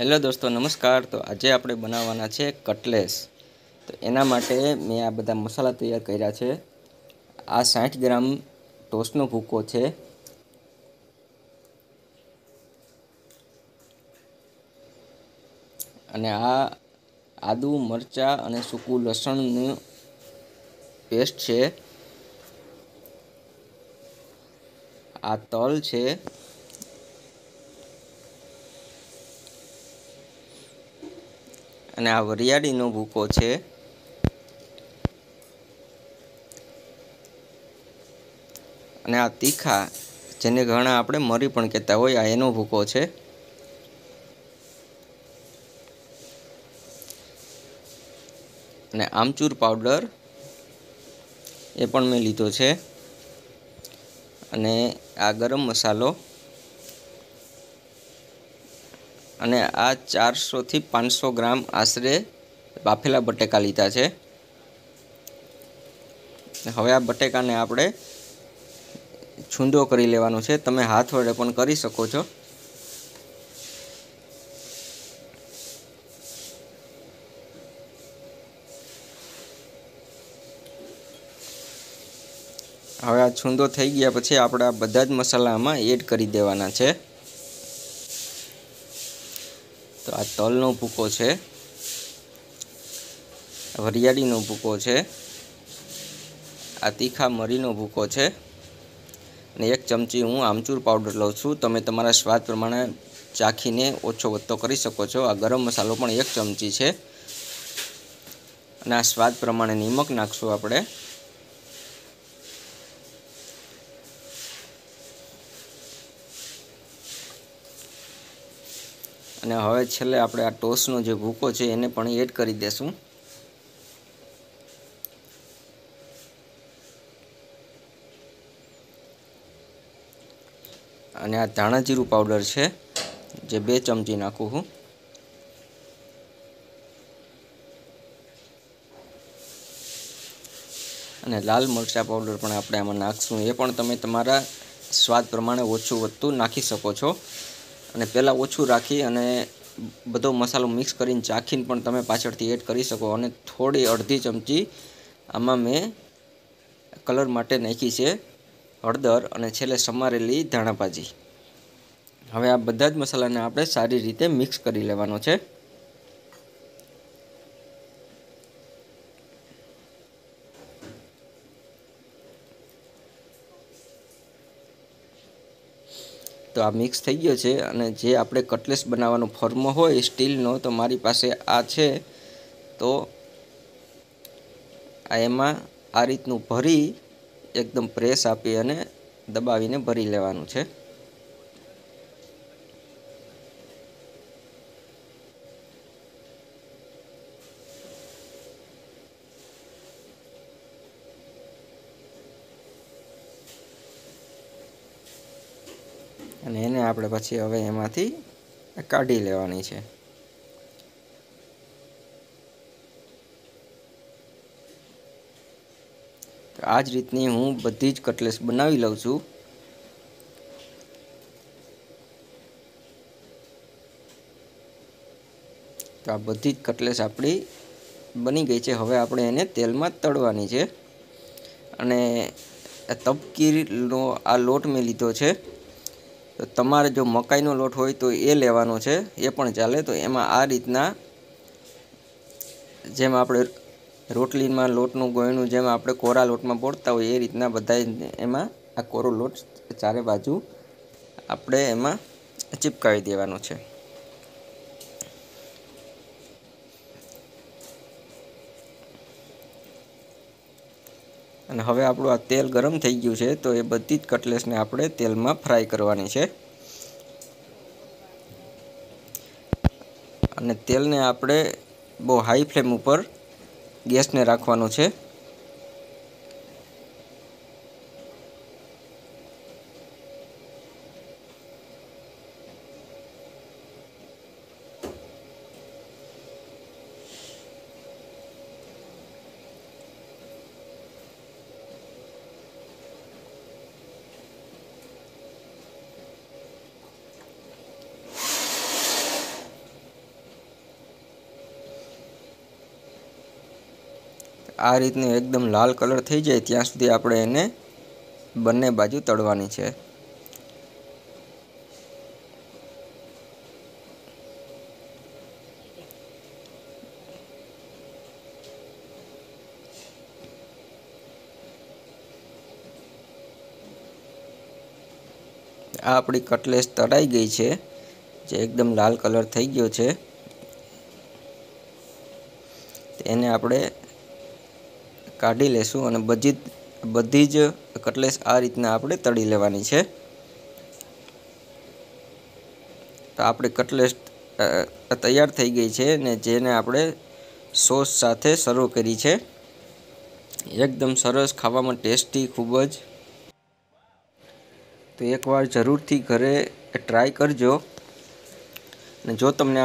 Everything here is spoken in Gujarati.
હેલો દોસ્તો નમસ્કાર તો આજે આપણે બનાવવાના છે કટલેસ તો એના માટે મેં આ બધા મસાલા તૈયાર કર્યા છે આ સાઠ ગ્રામ ટોસ્ટનો ભૂકો છે અને આ આદુ મરચાં અને સૂકું લસણનું પેસ્ટ છે આ તલ છે અને આ વરિયાળીનો ભૂકો છે અને આ તીખા જેને ઘણા આપણે મરી પણ કહેતા હોય આ એનો ભૂકો છે અને આમચૂર પાવડર એ પણ મેં લીધો છે અને આ ગરમ મસાલો અને આ ચારસોથી પાંચસો ગ્રામ આશરે બાફેલા બટેકા લીધા છે હવે આ બટેકાને આપણે છૂંદો કરી લેવાનો છે તમે હાથ વડે પણ કરી શકો છો હવે આ છૂંદો થઈ ગયા પછી આપણે આ બધા જ મસાલામાં એડ કરી દેવાના છે તો આ તલનો ભૂકો છે વરિયાળીનો ભૂકો છે આ તીખા મરીનો ભૂકો છે અને એક ચમચી હું આમચૂર પાવડર લઉં છું તમે તમારા સ્વાદ પ્રમાણે ચાખીને ઓછો વધતો કરી શકો છો આ ગરમ મસાલો પણ એક ચમચી છે અને આ સ્વાદ પ્રમાણે નિમક નાખશું આપણે અને હવે છેલ્લે આપણે આ ટોસનો જે ભૂકો છે એને પણ એડ કરી દેશું અને આ ધાણા જીરું પાવડર છે જે બે ચમચી નાખું હું અને લાલ મરચાં પાવડર પણ આપણે આમાં નાખશું એ પણ તમે તમારા સ્વાદ પ્રમાણે ઓછું વધતું નાખી શકો છો અને પહેલાં ઓછું રાખી અને બધો મસાલો મિક્સ કરીને ચાખીને પણ તમે પાછળથી એડ કરી શકો અને થોડી અડધી ચમચી આમાં મેં કલર માટે નાખી છે હળદર અને છેલ્લે સમારેલી ધાણાભાજી હવે આ બધા જ મસાલાને આપણે સારી રીતે મિક્સ કરી લેવાનો છે તો આ મિક્સ થઈ ગયો છે અને જે આપણે કટલેસ બનાવવાનો ફોર્મો હોય સ્ટીલનો તો મારી પાસે આ છે તો આ એમાં આ રીતનું ભરી એકદમ પ્રેસ આપી અને દબાવીને ભરી લેવાનું છે અને એને આપણે પછી હવે એમાંથી કાઢી લેવાની છે આ જ રીતની હું બધી જ કટલેસ બનાવી લઉં છું તો આ બધી જ કટલેસ આપણી બની ગઈ છે હવે આપણે એને તેલમાં તળવાની છે અને તપકીરનો આ લોટ મેં લીધો છે તો તમારે જો મકાઈનો લોટ હોય તો એ લેવાનો છે એ પણ ચાલે તો એમાં આ રીતના જેમ આપણે રોટલીમાં લોટનું ગોયણું જેમ આપણે કોરા લોટમાં બોળતા હોય એ રીતના બધા એમાં આ કોરો લોટ ચારે બાજુ આપણે એમાં ચીપકાવી દેવાનો છે અને હવે આપણું આ તેલ ગરમ થઈ ગયું છે તો એ બધી જ કટલેસને આપણે તેલમાં ફ્રાય કરવાની છે અને તેલને આપણે બહુ હાઈ ફ્લેમ ઉપર ગેસને રાખવાનો છે આ રીતની એકદમ લાલ કલર થઈ જાય ત્યાં સુધી આપણે એને બંને બાજુ તળવાની છે આ આપણી કટલેસ તળાઈ ગઈ છે જે એકદમ લાલ કલર થઈ ગયો છે એને આપણે કાઢી લેશું અને બધી બધી જ કટલેસ આ રીતના આપણે તળી લેવાની છે તો આપણે કટલેસ તૈયાર થઈ ગઈ છે ને જેને આપણે સોસ સાથે સર્વ કરી છે એકદમ સરસ ખાવામાં ટેસ્ટી ખૂબ જ તો એકવાર જરૂરથી ઘરે ટ્રાય કરજો અને જો તમને